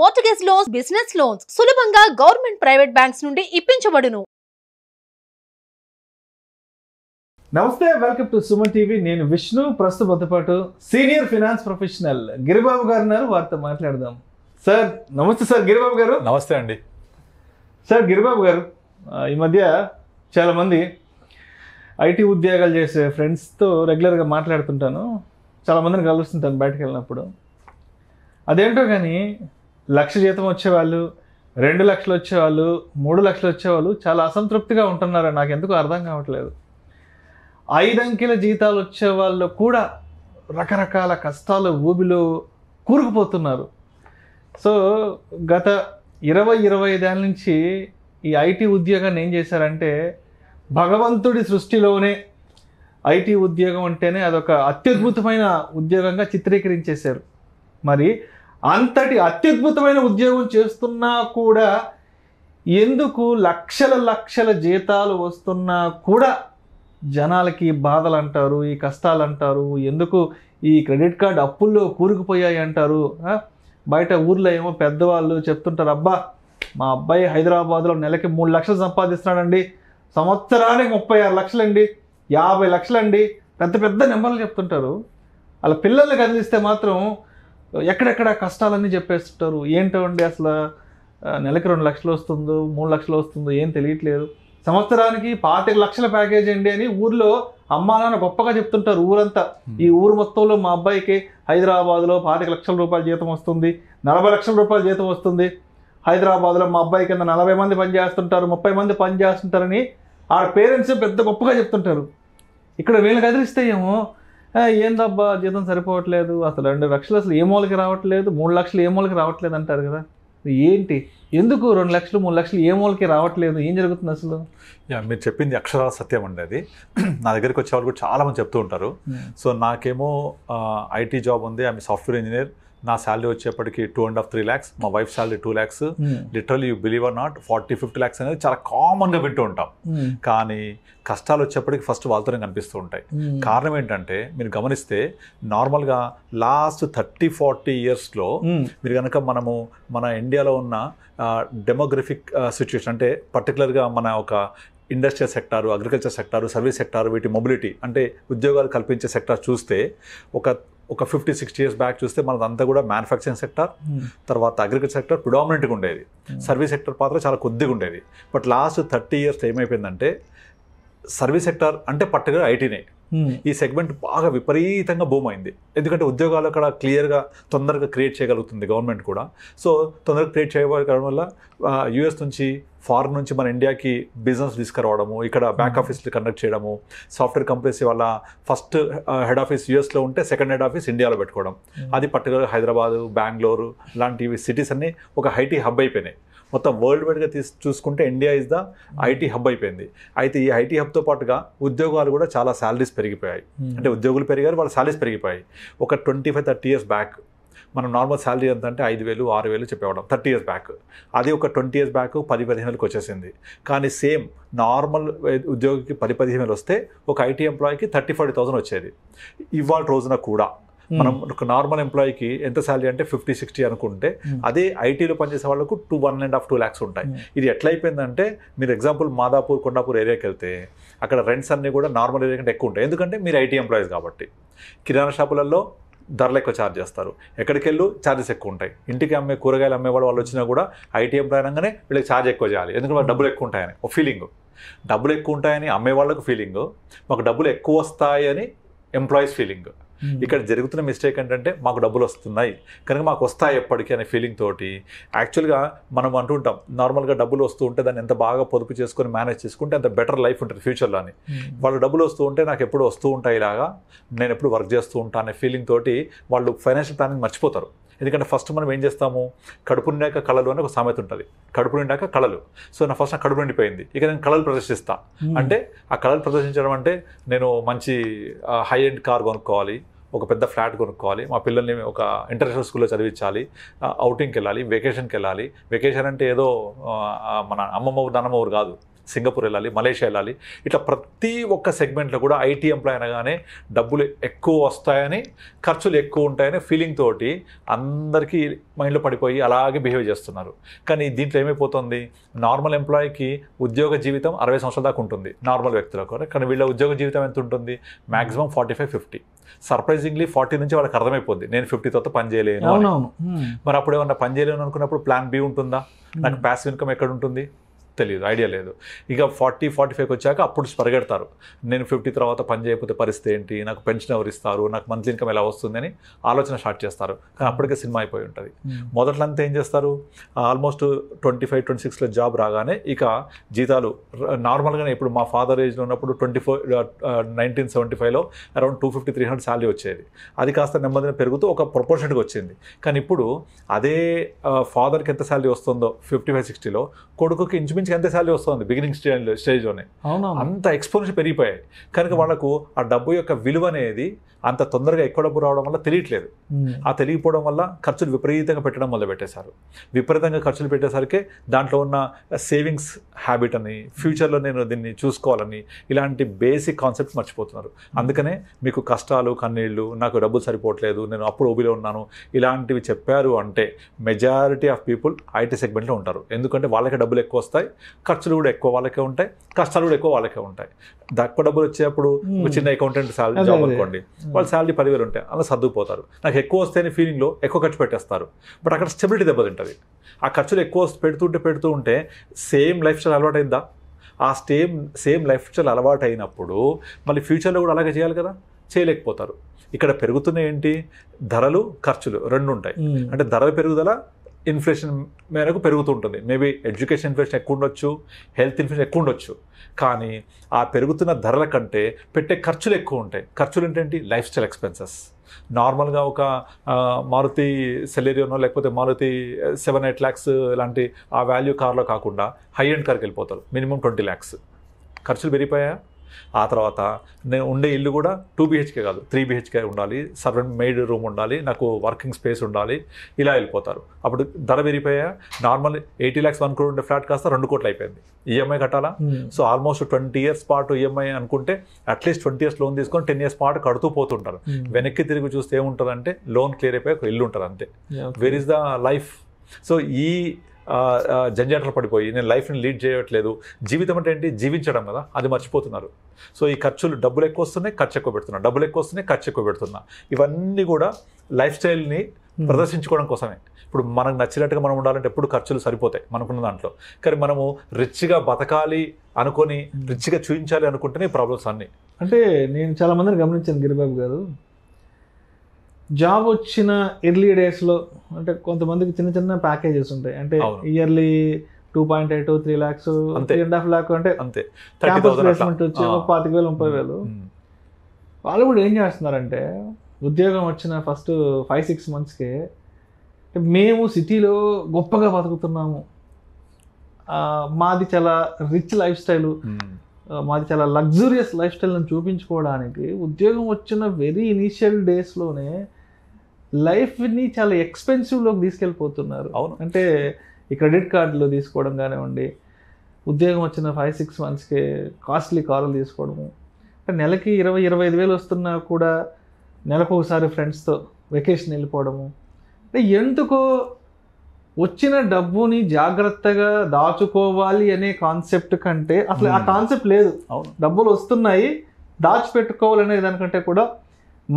Mortgage loans business loans సులభంగా government private banks నుండి ఇప్పించబడును నమస్తే వెల్కమ్ టు సుమన్ టీవీ నేను విష్ణు ప్రస్తుతం పాటు సీనియర్ ఫినాన్స్ ప్రొఫెషనల్ గిరిబాబు గారు ఉన్నారు వారితో మాట్లాడదాం సార్ నమస్తే సార్ గిరిబాబు గారు నమస్తే అండి సార్ గిరిబాబు గారు ఈ మధ్య చాలామంది ఐటీ ఉద్యోగాలు చేసే ఫ్రెండ్స్తో రెగ్యులర్గా మాట్లాడుతుంటాను చాలామందిని కలుస్తుంటాను బయటకు వెళ్ళినప్పుడు అదేంటో కానీ లక్ష జీతం వచ్చేవాళ్ళు రెండు లక్షలు వచ్చేవాళ్ళు మూడు లక్షలు వచ్చేవాళ్ళు చాలా అసంతృప్తిగా ఉంటున్నారు నాకు ఎందుకు అర్థం కావట్లేదు ఐదు అంకెల జీతాలు వచ్చేవాళ్ళు కూడా రకరకాల కష్టాలు ఊబిలో కూరుకుపోతున్నారు సో గత ఇరవై ఇరవై ఐదేళ్ళ నుంచి ఈ ఐటీ ఉద్యోగాన్ని ఏం చేశారంటే భగవంతుడి సృష్టిలోనే ఐటీ ఉద్యోగం అంటేనే అదొక అత్యద్భుతమైన ఉద్యోగంగా చిత్రీకరించేశారు మరి అంతటి అత్యద్భుతమైన ఉద్యోగం చేస్తున్నా కూడా ఎందుకు లక్షల లక్షల జీతాలు వస్తున్నా కూడా జనాలకి బాధలు అంటారు ఈ కష్టాలు అంటారు ఎందుకు ఈ క్రెడిట్ కార్డు అప్పుల్లో కూరుకుపోయాయి అంటారు బయట ఊర్లో ఏమో పెద్దవాళ్ళు చెప్తుంటారు అబ్బా మా అబ్బాయి హైదరాబాద్లో నెలకి మూడు లక్షలు సంపాదిస్తున్నాడండి సంవత్సరానికి ముప్పై ఆరు లక్షలండి యాభై లక్షలండి పెద్ద పెద్ద నెంబర్లు చెప్తుంటారు అలా పిల్లల్ని కదిలిస్తే మాత్రం ఎక్కడెక్కడ కష్టాలన్నీ చెప్పేస్తుంటారు ఏంటో అండి అసలు నెలకి రెండు లక్షలు వస్తుందో మూడు లక్షలు వస్తుందో ఏం తెలియట్లేదు సంవత్సరానికి పాతిక లక్షల ప్యాకేజ్ అండి అని ఊర్లో అమ్మా నాన్న గొప్పగా చెప్తుంటారు ఊరంతా ఈ ఊరు మొత్తంలో మా అబ్బాయికి హైదరాబాద్లో పాతిక లక్షల రూపాయల జీతం వస్తుంది నలభై లక్షల రూపాయల జీతం వస్తుంది హైదరాబాద్లో మా అబ్బాయి కింద నలభై మంది పని చేస్తుంటారు ముప్పై మంది పని చేస్తుంటారని ఆ పేరెంట్స్ పెద్ద గొప్పగా చెప్తుంటారు ఇక్కడ వీళ్ళని కదిలిస్తే ఏమో ఏందబ్బా జీతం సరిపోవట్లేదు అసలు రెండు లక్షలు అసలు ఏ మూలకి రావట్లేదు మూడు లక్షలు ఏ మూలకి రావట్లేదు అంటారు కదా ఏంటి ఎందుకు రెండు లక్షలు మూడు లక్షలు ఏ మూలకి రావట్లేదు ఏం జరుగుతుంది అసలు మీరు చెప్పింది అక్షరాల సత్యం అండి అది నా దగ్గరికి వచ్చే వాళ్ళు కూడా చాలామంది చెప్తూ ఉంటారు hmm. సో నాకేమో ఐటీ జాబ్ ఉంది ఆమె సాఫ్ట్వేర్ ఇంజనీర్ నా శాలరీ వచ్చేప్పటికి two and half three lakhs మా wife salary two lakhs literally you believe or not forty fifty lakhs అనేది చాలా కామన్గా వింటూ ఉంటాం hmm. కానీ కష్టాలు వచ్చేప్పటికి ఫస్ట్ వాళ్ళతోనే కనిపిస్తూ ఉంటాయి hmm. కారణం ఏంటంటే మీరు గమనిస్తే నార్మల్గా లాస్ట్ థర్టీ ఫార్టీ ఇయర్స్లో మీరు కనుక మనము మన ఇండియాలో ఉన్న డెమోగ్రఫిక్ సిచ్యువేషన్ అంటే పర్టికులర్గా మన ఒక industrial sector agriculture sector service sector వీటి మొబిలిటీ అంటే ఉద్యోగాలు కల్పించే సెక్టార్ చూస్తే ఒక ఒక ఫిఫ్టీ సిక్స్టీ ఇయర్స్ బ్యాక్ చూస్తే మనదంతా కూడా మ్యానుఫ్యాక్చరింగ్ సెక్టార్ hmm. తర్వాత అగ్రికల్చర్ సెక్టర్ ప్రొడామినెంట్గా ఉండేది hmm. సర్వీస్ సెక్టర్ పాత్ర చాలా కొద్దిగా ఉండేది బట్ లాస్ట్ థర్టీ ఇయర్స్ ఏమైపోయిందంటే సర్వీస్ సెక్టార్ అంటే పర్టికులర్ ఐటీనే Hmm. ఈ సెగ్మెంట్ బాగా విపరీతంగా బూమ్ అయింది ఎందుకంటే ఉద్యోగాలు అక్కడ క్లియర్గా తొందరగా క్రియేట్ చేయగలుగుతుంది గవర్నమెంట్ కూడా సో తొందరగా క్రియేట్ చేయడం వల్ల యూఎస్ నుంచి ఫారెన్ నుంచి మన ఇండియాకి బిజినెస్ తీసుకురావడము ఇక్కడ బ్యాక్ ఆఫీస్లు కండక్ట్ చేయడము సాఫ్ట్వేర్ కంపెనీస్ వల్ల ఫస్ట్ హెడ్ ఆఫీస్ యూఎస్లో ఉంటే సెకండ్ హెడ్ ఆఫీస్ ఇండియాలో పెట్టుకోవడం hmm. అది పర్టికులర్ హైదరాబాదు బెంగళూరు లాంటివి సిటీస్ అన్నీ ఒక హైటీ హబ్ అయిపోయినాయి మొత్తం వరల్డ్ వైడ్గా తీసి చూసుకుంటే India is the IT hub అయిపోయింది అయితే ఈ ఐటీ హబ్తో పాటుగా ఉద్యోగాలు కూడా చాలా శాలరీస్ పెరిగిపోయాయి hmm. అంటే ఉద్యోగులు పెరిగారు వాళ్ళ శాలరీస్ పెరిగిపోయాయి ఒక twenty five thirty years back మనం నార్మల్ శాలరీ ఎంత అంటే ఐదు వేలు ఆరు వేలు చెప్పేవాళ్ళం థర్టీ ఇయర్స్ బ్యాక్ అది ఒక ట్వంటీ ఇయర్స్ బ్యాక్ పది పదిహేను వచ్చేసింది కానీ సేమ్ నార్మల్ ఉద్యోగికి పది పదిహేను వేలు వస్తే ఒక ఐటీ ఎంప్లాయీకి థర్టీ ఫైవ్ థౌసండ్ వచ్చేది ఇవాళ రోజున కూడా మనం ఒక నార్మల్ ఎంప్లాయీకి ఎంత శాలరీ అంటే ఫిఫ్టీ సిక్స్టీ అనుకుంటే అదే ఐటీలో పనిచేసే వాళ్ళకు two one and half two lakhs ఉంటాయి ఇది ఎట్లయిపోయిందంటే మీరు ఎగ్జాంపుల్ మాదాపూర్ కొండాపూర్ ఏరియాకి వెళ్తే అక్కడ రెంట్స్ అన్నీ కూడా నార్మల్ ఏరియా కంటే ఎక్కువ ఉంటాయి ఎందుకంటే మీరు ఐటీ ఎంప్లాయీస్ కాబట్టి కిరాణా షాపులలో ధరలు ఎక్కువ ఛార్జ్ చేస్తారు ఎక్కడికి వెళ్ళు ఛార్జెస్ ఎక్కువ ఉంటాయి ఇంటికి అమ్మే కూరగాయలు అమ్మేవాళ్ళు వాళ్ళు వచ్చినా కూడా ఐటీ ఎంప్లాయీ అనగానే వీళ్ళకి ఛార్జ్ ఎక్కువ చేయాలి ఎందుకంటే డబ్బులు ఎక్కువ ఉంటాయని ఒక ఫీలింగ్ డబ్బులు ఎక్కువ ఉంటాయని అమ్మే వాళ్ళకు ఫీలింగ్ మాకు డబ్బులు ఎక్కువ వస్తాయని ఎంప్లాయీస్ ఫీలింగ్ Hmm. ఇక్కడ జరుగుతున్న మిస్టేక్ ఏంటంటే మాకు డబ్బులు వస్తున్నాయి కనుక మాకు వస్తాయి ఎప్పటికీ అనే ఫీలింగ్ తోటి యాక్చువల్గా మనం అంటుంటాం నార్మల్గా డబ్బులు వస్తూ ఉంటే దాన్ని ఎంత బాగా పొదుపు చేసుకొని మేనేజ్ చేసుకుంటే అంత బెటర్ లైఫ్ ఉంటుంది ఫ్యూచర్లో అని hmm. వాళ్ళు డబ్బులు వస్తూ ఉంటే నాకు ఎప్పుడు వస్తూ ఉంటాయి ఇలాగా నేను ఎప్పుడు వర్క్ చేస్తూ ఉంటా అనే ఫీలింగ్ తోటి వాళ్ళు ఫైనాన్షియల్ ప్లానింగ్ మర్చిపోతారు ఎందుకంటే ఫస్ట్ మనం ఏం చేస్తాము కడుపు నిండాక కళలు అని ఒక సామెత ఉంటుంది కడుపు నిండాక కళలు సో నా ఫస్ట్ నా కడుపు నిండిపోయింది ఇక నేను కళలు ప్రదర్శిస్తా hmm. అంటే ఆ కళలు ప్రదర్శించడం అంటే నేను మంచి హై ఎండ్ కార్ కొనుక్కోవాలి ఒక పెద్ద ఫ్లాట్ కొనుక్కోవాలి మా పిల్లల్ని ఒక ఇంటర్నేషనల్ స్కూల్లో చదివించాలి అవుటింగ్కి వెళ్ళాలి వెకేషన్కి వెళ్ళాలి వెకేషన్ అంటే ఏదో మన అమ్మమ్మ ఊరు నాన్నమ్మ ఊరు కాదు సింగపూర్ వెళ్ళాలి మలేషియా వెళ్ళాలి ఇట్లా ప్రతి ఒక్క సెగ్మెంట్లో కూడా ఐటీ ఎంప్లాయ్ అనగానే డబ్బులు ఎక్కువ వస్తాయని ఖర్చులు ఎక్కువ ఉంటాయని ఫీలింగ్ తోటి అందరికీ మైండ్లో పడిపోయి అలాగే బిహేవ్ చేస్తున్నారు కానీ దీంట్లో ఏమైపోతుంది నార్మల్ ఎంప్లాయీకి ఉద్యోగ జీవితం అరవై సంవత్సరాల దాకా ఉంటుంది నార్మల్ వ్యక్తులకు కానీ వీళ్ళ ఉద్యోగ జీవితం ఎంత ఉంటుంది maximum forty five fifty surprisingly forty నుంచి వాళ్ళకి అర్థమైపోద్ది నేను ఫిఫ్టీ తర్వాత పని చేయలేను మరి అప్పుడు ఏమన్నా పని చేయలేను అనుకున్నప్పుడు ప్లాన్ బి ఉంటుందా నాకు ప్యాసివ్ ఇన్కమ్ ఎక్కడ ఉంటుంది తెలియదు ఐడియా లేదు ఇక ఫార్టీ ఫార్టీ ఫైవ్కి వచ్చాక అప్పుడు పరిగెడతారు నేను ఫిఫ్టీ తర్వాత పని చేయకపోతే పరిస్థితి ఏంటి నాకు పెన్షన్ ఎవరు ఇస్తారు నాకు మంత్లీ ఇన్కమ్ ఎలా వస్తుందని ఆలోచన స్టార్ట్ చేస్తారు కానీ అప్పటికే సినిమా అయిపోయి ఉంటుంది మొదట్లంతా ఏం చేస్తారు ఆల్మోస్ట్ ట్వంటీ ఫైవ్ ట్వంటీ సిక్స్లో జాబ్ రాగానే ఇక జీతాలు నార్మల్గానే ఇప్పుడు మా ఫాదర్ ఏజ్లో ఉన్నప్పుడు ట్వంటీ ఫోర్ నైన్టీన్ సెవెంటీ ఫైవ్లో around two fifty three hundred salary వచ్చేది అది కాస్త నెమ్మదిగా పెరుగుతూ ఒక ప్రొపోర్షన్గా వచ్చింది కానీ ఇప్పుడు అదే ఫాదర్కి ఎంత శాలరీ వస్తుందో ఫిఫ్టీ ఫైవ్ సిక్స్టీలో కొడుకుకి ఇంచుమించు నుంచి ఎంత శాలరీ వస్తుంది బిగినింగ్ స్టేజ్లో స్టేజ్లోనే అంత ఎక్స్పోనెన్షియల్ పెరిగిపోయాయి కనుక hmm. వాళ్ళకు ఆ డబ్బు యొక్క విలువ అనేది అంత తొందరగా ఎక్కువ డబ్బు రావడం వల్ల తెలియట్లేదు hmm. ఆ తెలియకపోవడం వల్ల ఖర్చులు విపరీతంగా పెట్టడం మొదలు పెట్టేశారు విపరీతంగా ఖర్చులు పెట్టేసరికి దాంట్లో ఉన్న సేవింగ్స్ హ్యాబిట్ అని ఫ్యూచర్లో నేను దీన్ని చూసుకోవాలని ఇలాంటి బేసిక్ కాన్సెప్ట్ మర్చిపోతున్నారు hmm. అందుకనే మీకు కష్టాలు కన్నీళ్ళు నాకు డబ్బులు సరిపోవట్లేదు నేను అప్పుడు ఓబీలో ఉన్నాను ఇలాంటివి చెప్పారు అంటే మెజారిటీ ఆఫ్ పీపుల్ ఐటీ సెగ్మెంట్లో ఉంటారు ఎందుకంటే వాళ్ళకి డబ్బులు ఎక్కువ వస్తాయి ఖర్చులు కూడా ఎక్కువ వాళ్ళకే ఉంటాయి కష్టాలు కూడా ఎక్కువ వాళ్ళకే ఉంటాయి తక్కువ డబ్బులు వచ్చేటప్పుడు ఒక చిన్న అకౌంటెంట్ శాలరీ జాబ్ అనుకోండి వాళ్ళ శాలరీ పదివేలు ఉంటాయి అలా సర్దుకుపోతారు నాకు ఎక్కువ వస్తేనే ఫీలింగ్లో ఎక్కువ ఖర్చు పెట్టేస్తారు బట్ అక్కడ స్టెబిలిటీ దెబ్బతింటుంది ఆ ఖర్చులు ఎక్కువ పెడుతుంటే పెడుతూ ఉంటే సేమ్ లైఫ్ స్టైల్ అలవాటు అయిందా ఆ సేమ్ సేమ్ లైఫ్ స్టైల్ అలవాటు అయినప్పుడు మళ్ళీ ఫ్యూచర్లో కూడా అలాగే చేయాలి కదా చేయలేకపోతారు ఇక్కడ పెరుగుతున్న ఏంటి ధరలు ఖర్చులు రెండు ఉంటాయి అంటే ధరల పెరుగుదల ఇన్ఫ్లేషన్ మేరకు పెరుగుతుంటుంది మేబీ ఎడ్యుకేషన్ ఇన్ఫ్లేషన్ ఎక్కువ ఉండొచ్చు హెల్త్ ఇన్ఫ్లేషన్ ఎక్కువ ఉండొచ్చు కానీ ఆ పెరుగుతున్న ధరల కంటే పెట్టే ఖర్చులు ఎక్కువ ఉంటాయి ఖర్చులు ఏంటంటే లైఫ్ స్టైల్ ఎక్స్పెన్సెస్ నార్మల్గా ఒక మారుతి సెలేరియోనో లేకపోతే మారుతి సెవెన్ ఎయిట్ ల్యాక్స్ లాంటి ఆ వాల్యూ కార్లో కాకుండా హై అండ్ కార్కి వెళ్ళిపోతారు మినిమం ట్వంటీ ల్యాక్స్ ఖర్చులు పెరిగిపోయా ఆ తర్వాత నేను ఉండే ఇల్లు కూడా టూ బీహెచ్కే కాదు త్రీ బీహెచ్కే ఉండాలి సర్వెంట్ మేడ్ రూమ్ ఉండాలి నాకు వర్కింగ్ స్పేస్ ఉండాలి ఇలా వెళ్ళిపోతారు అప్పుడు ధర పెరిగిపోయా normal eighty lakhs one crore ఉండే ఫ్లాట్ కాస్త రెండు కోట్లు అయిపోయింది ఈఎంఐ e కట్టాలా సో ఆల్మోస్ట్ ట్వంటీ ఇయర్స్ పాటు ఈఎంఐ e అనుకుంటే అట్లీస్ట్ ట్వంటీ ఇయర్స్ లోన్ తీసుకొని టెన్ ఇయర్స్ పాటు కడుతూ పోతుంటారు hmm. వెనక్కి తిరిగి చూస్తే ఏముంటుందంటే లోన్ క్లియర్ అయిపోయి ఒక ఇల్లు ఉంటుంది అంతే where is the life so ఈ జంజాటలు పడిపోయి నేను లైఫ్ని లీడ్ చేయట్లేదు జీవితం అంటే ఏంటి జీవించడం కదా అది మర్చిపోతున్నారు సో ఈ ఖర్చులు డబ్బులు ఎక్కువ వస్తున్నాయి ఖర్చు ఎక్కువ పెడుతున్నా డబ్బులు ఎక్కువ వస్తున్నాయి ఖర్చు ఎక్కువ పెడుతున్నా ఇవన్నీ కూడా లైఫ్ స్టైల్ని ప్రదర్శించుకోవడం కోసమే ఇప్పుడు మనకు నచ్చినట్టుగా మనం ఉండాలంటే ఎప్పుడు ఖర్చులు సరిపోతాయి మనకున్న దాంట్లో కానీ మనము రిచ్గా బతకాలి అనుకొని రిచ్గా చూపించాలి అనుకుంటేనే ప్రాబ్లమ్స్ అన్నీ అంటే నేను చాలామందిని గమనించాను గిరిబాబు గారు జాబ్ వచ్చిన ఎర్లీ డేస్లో అంటే కొంతమందికి చిన్న చిన్న ప్యాకేజెస్ ఉంటాయి అంటే yearly two point eight three lakhs three and half lakh అంటే అంతే ప్లేస్మెంట్ వచ్చి పాతిక వేలు ముప్పై వేలు వాళ్ళు కూడా ఏం చేస్తున్నారంటే ఉద్యోగం వచ్చిన ఫస్ట్ ఫైవ్ సిక్స్ మంత్స్కి మేము సిటీలో గొప్పగా బతుకుతున్నాము మాది చాలా రిచ్ లైఫ్ స్టైల్ మాది చాలా లగ్జూరియస్ లైఫ్ స్టైల్ని చూపించుకోవడానికి ఉద్యోగం వచ్చిన వెరీ ఇనీషియల్ డేస్లోనే లైఫ్ని చాలా ఎక్స్పెన్సివ్లోకి తీసుకెళ్ళిపోతున్నారు అవును అంటే ఈ క్రెడిట్ కార్డులు తీసుకోవడం కానివ్వండి ఉద్యోగం వచ్చిన ఫైవ్ సిక్స్ మంత్స్కే కాస్ట్లీ కార్లు తీసుకోవడము నెలకి ఇరవై ఇరవై ఐదు వేలు వస్తున్నా కూడా నెలకు ఒకసారి ఫ్రెండ్స్తో వెకేషన్ వెళ్ళిపోవడము అంటే ఎందుకో వచ్చిన డబ్బుని జాగ్రత్తగా దాచుకోవాలి అనే కాన్సెప్ట్ కంటే అసలు ఆ కాన్సెప్ట్ hmm. లేదు డబ్బులు వస్తున్నాయి దాచిపెట్టుకోవాలనే దానికంటే కూడా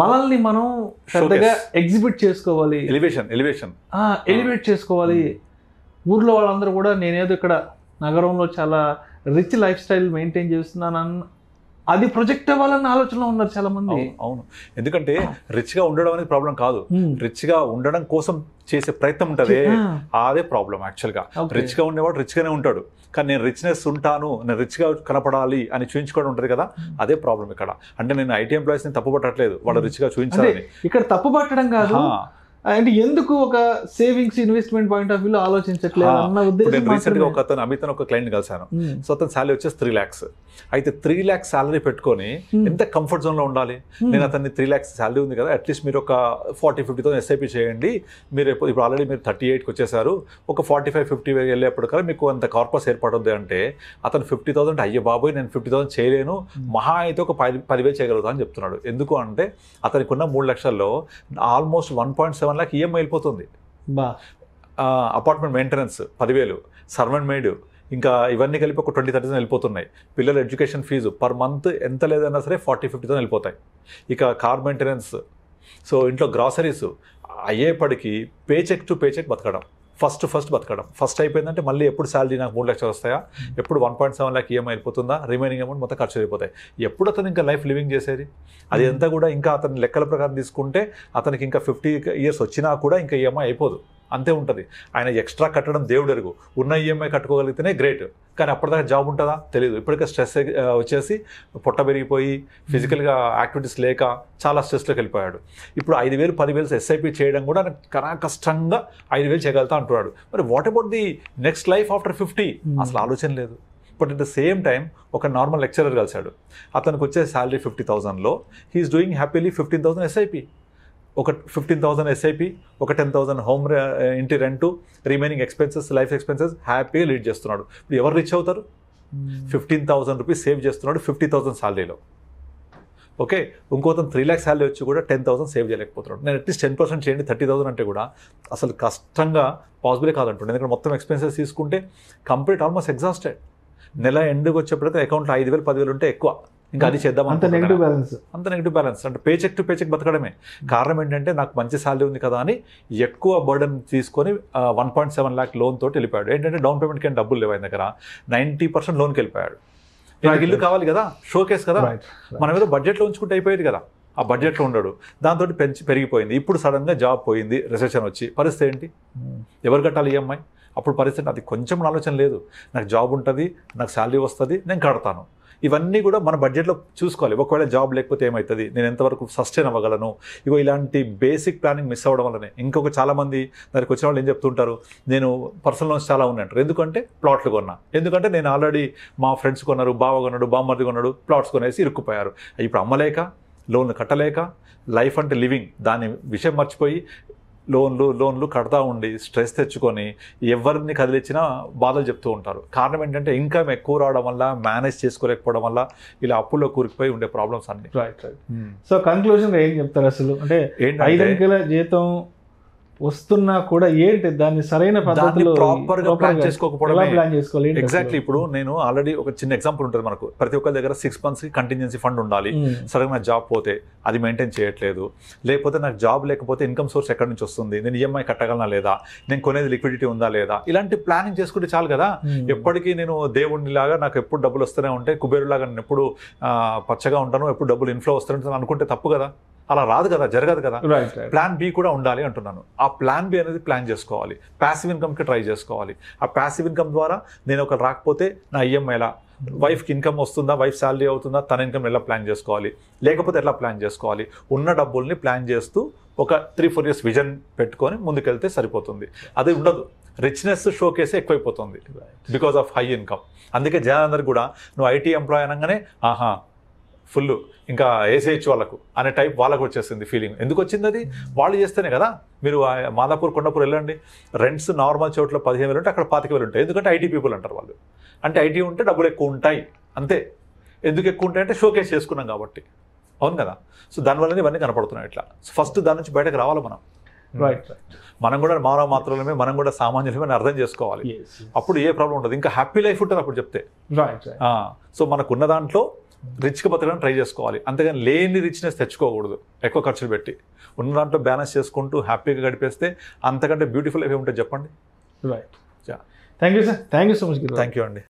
మనల్ని మనం పెద్దగా ఎగ్జిబిట్ చేసుకోవాలి ఎలివేషన్ ఎలివేషన్ ఎలివేట్ చేసుకోవాలి hmm. ఊర్లో వాళ్ళందరూ కూడా నేనేదో ఇక్కడ నగరంలో చాలా రిచ్ లైఫ్ స్టైల్ మెయింటైన్ చేస్తున్నాను అది ప్రొజెక్ట్ అవ్వాలన్న ఆలోచనలో ఉన్నారు చాలా మంది అవును ఎందుకంటే రిచ్ గా ఉండడం అనేది ప్రాబ్లం కాదు రిచ్ hmm. గా ఉండడం కోసం చేసే ప్రయత్నం ఉంటుంది అదే ప్రాబ్లం యాక్చువల్ గా రిచ్ గా ఉండేవాడు రిచ్ గానే ఉంటాడు కానీ నేను రిచ్నెస్ ఉంటాను నేను రిచ్ గా కనపడాలి అని చూపించుకోవడం ఉంటుంది కదా hmm. అదే ప్రాబ్లం ఇక్కడ అంటే నేను ఐటీ ని తప్పు పట్టట్లేదు వాళ్ళు రిచ్గా hmm. చూపించాలి ఇక్కడ తప్పు పట్టడం కాదు అండ్ ఎందుకు ఒక సేవింగ్స్ ఇన్వెస్ట్మెంట్ పాయింట్ ఆఫ్ వ్యూలో ఆలోచించట్లేదు అన్న ఉద్దేశం రీసెంట్గా ఒక అమితను ఒక క్లయింట్ కలిశాను సో అతను శాలరీ వచ్చేసి త్రీ ల్యాక్స్ అయితే త్రీ ల్యాక్స్ శాలరీ పెట్టుకొని hmm. ఎంత కంఫర్ట్ జోన్లో ఉండాలి hmm. నేను అతన్ని త్రీ ల్యాక్స్ శాలరీ ఉంది కదా అట్లీస్ట్ మీరు ఒక ఫార్టీ ఫిఫ్టీ థౌసండ్ ఎస్ఐపి చేయండి మీరు ఇప్పుడు ఆల్రెడీ మీరు థర్టీ ఎయిట్కి వచ్చేసారు ఒక ఫార్టీ ఫైవ్ ఫిఫ్టీ వెళ్ళేప్పుడు కదా మీకు అంత కార్పస్ ఏర్పడద్దు అంటే అతను ఫిఫ్టీ థౌసండ్ అయ్యే బాబోయ్ నేను ఫిఫ్టీ థౌసండ్ చేయలేను hmm. మహా అయితే ఒక పది పదివేలు చేయగలుగుతా అని చెప్తున్నాడు ఎందుకు అంటే అతనికి ఉన్న మూడు లక్షల్లో almost one point seven lakh EMI వెళ్ళిపోతుంది అపార్ట్మెంట్ మెయింటెనెన్స్ పదివేలు సర్వెంట్ మేడ్ ఇంకా ఇవన్నీ కలిపి ఒక ట్వంటీ థర్టీ థౌసండ్ వెళ్ళిపోతున్నాయి పిల్లల ఎడ్యుకేషన్ ఫీజు పర్ మంత్ ఎంత లేదన్నా సరే ఫార్టీ ఫిఫ్టీ థౌసండ్ వెళ్ళిపోతాయి ఇక కార్ మెయింటెనెన్స్ సో ఇంట్లో గ్రాసరీస్ అయ్యేపటికి pay check to pay check బతకడం ఫస్ట్ ఫస్ట్ బతకడం ఫస్ట్ అయిపోయిందంటే మళ్ళీ ఎప్పుడు శాలరీ నాకు మూడు లక్షలు వస్తాయా ఎప్పుడు one point seven lakh EMI అయిపోతుందా రిమైనింగ్ అమౌంట్ మొత్తం ఖర్చు అయిపోతాయి ఎప్పుడు అతను ఇంకా లైఫ్ లివింగ్ చేసేది అది ఎంత కూడా ఇంకా అతని లెక్కల ప్రకారం తీసుకుంటే అతనికి ఇంకా ఫిఫ్టీ ఇయర్స్ వచ్చినా కూడా ఇంకా ఈఎంఐ అయిపోదు అంతే ఉంటుంది ఆయన ఎక్స్ట్రా కట్టడం దేవుడు ఎరుగు ఉన్న ఈఎంఐ e కట్టుకోగలిగితేనే గ్రేట్ కానీ అప్పటిదాకా జాబ్ ఉంటుందా తెలియదు ఇప్పటికే స్ట్రెస్ వచ్చేసి పొట్ట పెరిగిపోయి ఫిజికల్గా యాక్టివిటీస్ లేక చాలా స్ట్రెస్లోకి వెళ్ళిపోయాడు ఇప్పుడు ఐదు వేలు పదివేలు ఎస్ఐపి చేయడం కూడా కరా కష్టంగా ఐదు వేలు చేయగలుగుతా అంటున్నాడు మరి what about the next life after fifty అసలు ఆలోచన లేదు but at the same time ఒక నార్మల్ లెక్చరర్ కలిశాడు అతనికి వచ్చే శాలరీ ఫిఫ్టీ థౌసండ్లో he's doing happily fifteen thousand SIP ఒక ఫిఫ్టీన్ థౌసండ్ ఎస్ఐపి ఒక టెన్ థౌసండ్ హోమ్ ఇంటి rent remaining expenses life expenses హ్యాపీగా లీడ్ చేస్తున్నాడు ఇప్పుడు ఎవరు రిచ్ అవుతారు ఫిఫ్టీన్ థౌసండ్ రూపీస్ సేవ్ చేస్తున్నాడు ఫిఫ్టీ థౌసండ్ శాలరీలో ఓకే ఇంకోతను త్రీ ల్యాక్స్ శాలరీ వచ్చి కూడా టెన్ థౌసండ్ సేవ్ చేయలేకపోతున్నాడు నేను అట్లీస్ట్ టెన్ పర్సెంట్ చేయండి థర్టీ థౌసండ్ అంటే కూడా అసలు కష్టంగా పాసిబుల్ కాదంటుండే ఎందుకంటే మొత్తం ఎక్స్పెన్సెస్ తీసుకుంటే కంప్లీట్ ఆల్మోస్ట్ ఎగ్జాస్టెడ్ నెల ఎండ్కి వచ్చేప్పుడైతే అకౌంట్లో ఐదు వేలు పదివేలు ఉంటే ఎక్కువ ఇంకా అది చేద్దాం అంత నెగిటివ్ బ్యాలెన్స్ అంత నెగిటివ్ బ్యాలెన్స్ అంటే పే చెక్ టు పేచెక్ బతకడమే కారణం ఏంటంటే నాకు మంచి శాలరీ ఉంది కదా అని ఎక్కువ బర్డన్ తీసుకొని one point seven lakh loan తోటి వెళ్ళిపోయాడు ఏంటంటే డౌన్ పేమెంట్ కానీ డబ్బులు లేవు ఆయన దగ్గర నైంటీ పర్సెంట్ లోన్కి వెళ్ళిపోయాడు నాకు ఇల్లు కావాలి కదా షోకేస్ కదా మనం ఏదో బడ్జెట్లో ఉంచుకుంటే అయిపోయేది కదా ఆ బడ్జెట్లో ఉండడు దాంతో పెంచి పెరిగిపోయింది ఇప్పుడు సడన్గా జాబ్ పోయింది రిసెప్షన్ వచ్చి పరిస్థితి ఏంటి hmm. ఎవరు కట్టాలి ఈఎంఐ అప్పుడు పరిస్థితి అది కొంచెం ఆలోచన లేదు నాకు జాబ్ ఉంటుంది నాకు శాలరీ వస్తుంది నేను కడతాను ఇవన్నీ కూడా మన బడ్జెట్లో చూసుకోవాలి ఒకవేళ జాబ్ లేకపోతే ఏమవుతుంది నేను ఎంతవరకు సస్టైన్ అవ్వగలను ఇగో ఇలాంటి బేసిక్ ప్లానింగ్ మిస్ అవ్వడం వల్లనే ఇంకొక చాలామంది దానికి వచ్చిన వాళ్ళు ఏం చెప్తుంటారు నేను పర్సనల్ లోన్స్ చాలా ఉన్నాయంటారు ఎందుకంటే ప్లాట్లు కొన్నా ఎందుకంటే నేను ఆల్రెడీ మా ఫ్రెండ్స్ కొన్నారు బావ కొన్నాడు బామ్మర్ది కొన్నాడు ప్లాట్స్ కొనేసి ఇరుక్కుపోయారు ఇప్పుడు అమ్మలేక లోన్లు కట్టలేక లైఫ్ అంటే లివింగ్ దాని విషయం మర్చిపోయి లోన్లు లోన్లు కడతా ఉండి స్ట్రెస్ తెచ్చుకొని ఎవరిని కదిలిచ్చినా బాధలు చెప్తూ ఉంటారు కారణం ఏంటంటే ఇంకా ఎక్కువ రావడం వల్ల మేనేజ్ చేసుకోలేకపోవడం వల్ల ఇలా అప్పుల్లో కూరికిపోయి ఉండే ప్రాబ్లమ్స్ అన్ని రైట్ రైట్ సో కన్క్లూజన్ ఏం చెప్తారు అసలు అంటే ఐదు అంకెల జీతం వస్తున్నా కూడా ఏంటి దాన్ని సరైన పద్ధతిలో ప్లాన్ ప్లాన్ ఎగ్జాక్ట్లీ ఇప్పుడు నేను ఆల్రెడీ ఒక చిన్న ఎగ్జాంపుల్ ఉంటుంది మనకు ప్రతి ఒక్కరి దగ్గర సిక్స్ మంత్స్ కి కంటిన్యూన్సీ ఫండ్ ఉండాలి hmm. సరైన జాబ్ పోతే అది మెయింటైన్ చేయట్లేదు లేకపోతే నాకు జాబ్ లేకపోతే ఇన్కమ్ సోర్స్ ఎక్కడి నుంచి వస్తుంది నేను ఈఎంఐ e కట్టగలనా లేదా నేను కొనేది లిక్విడిటీ ఉందా లేదా ఇలాంటి ప్లానింగ్ చేసుకుంటే చాలు కదా hmm. ఎప్పటికీ నేను దేవుడిని లాగా నాకు ఎప్పుడు డబ్బులు వస్తూనే ఉంటాయి కుబేరులాగా నేను ఎప్పుడు పచ్చగా ఉంటాను ఎప్పుడు డబ్బులు ఇన్ఫ్లో వస్తూనే అనుకుంటే తప్పు కదా అలా రాదు కదా జరగదు కదా ప్లాన్ బి కూడా ఉండాలి అంటున్నాను ఆ ప్లాన్ బి అనేది ప్లాన్ చేసుకోవాలి ప్యాసివ్ ఇన్కమ్కి ట్రై చేసుకోవాలి ఆ ప్యాసివ్ ఇన్కమ్ ద్వారా నేను ఒక రాకపోతే నా ఎలా వైఫ్కి ఇన్కమ్ వస్తుందా వైఫ్ శాలరీ అవుతుందా తన ఇన్కమ్ ఎలా ప్లాన్ చేసుకోవాలి లేకపోతే ఎలా ప్లాన్ చేసుకోవాలి ఉన్న డబ్బుల్ని ప్లాన్ చేస్తూ ఒక త్రీ ఫోర్ ఇయర్స్ విజన్ పెట్టుకొని ముందుకెళ్తే సరిపోతుంది అది ఉండదు రిచ్నెస్ షో కేసే ఎక్కువైపోతుంది బికాజ్ ఆఫ్ హై ఇన్కమ్ అందుకే జనాలందరూ కూడా నువ్వు ఐటీ ఎంప్లాయ్ అనగానే ఆహా ఫుల్ ఇంకా ఏసేయచ్చు వాళ్ళకు అనే టైప్ వాళ్ళకు వచ్చేసింది ఫీలింగ్ ఎందుకు వచ్చింది అది వాళ్ళు చేస్తేనే కదా మీరు మాదాపూర్ కొండపూర్ వెళ్ళండి రెంట్స్ నార్మల్ చోట్ల పదిహేను వేలు ఉంటే అక్కడ పాతిక వేలు ఉంటాయి ఎందుకంటే ఐటీ పీపుల్ అంటారు వాళ్ళు అంటే ఐటీ ఉంటే డబ్బులు ఎక్కువ ఉంటాయి అంతే ఎందుకు ఎక్కువ ఉంటాయి అంటే షోకేస్ చేసుకున్నాం కాబట్టి అవును కదా సో దానివల్లనే ఇవన్నీ కనపడుతున్నాయి ఇట్లా సో ఫస్ట్ దాని నుంచి బయటకు రావాలి మనం రైట్ మనం కూడా మానవ మాత్రమే మనం కూడా సామాన్యులమే అర్థం చేసుకోవాలి అప్పుడు ఏ ప్రాబ్లం ఉండదు ఇంకా హ్యాపీ లైఫ్ ఉంటుంది అప్పుడు చెప్తే సో మనకున్న దాంట్లో రిచ్గా బతకడానికి ట్రై చేసుకోవాలి అంతేగాని లేని రిచ్నెస్ తెచ్చుకోకూడదు ఎక్కువ ఖర్చులు పెట్టి ఉన్న దాంట్లో బ్యాలెన్స్ చేసుకుంటూ హ్యాపీగా గడిపేస్తే అంతకంటే బ్యూటిఫుల్ లైఫ్ ఏముంటుంది చెప్పండి thank you sir thank you so much thank you అండి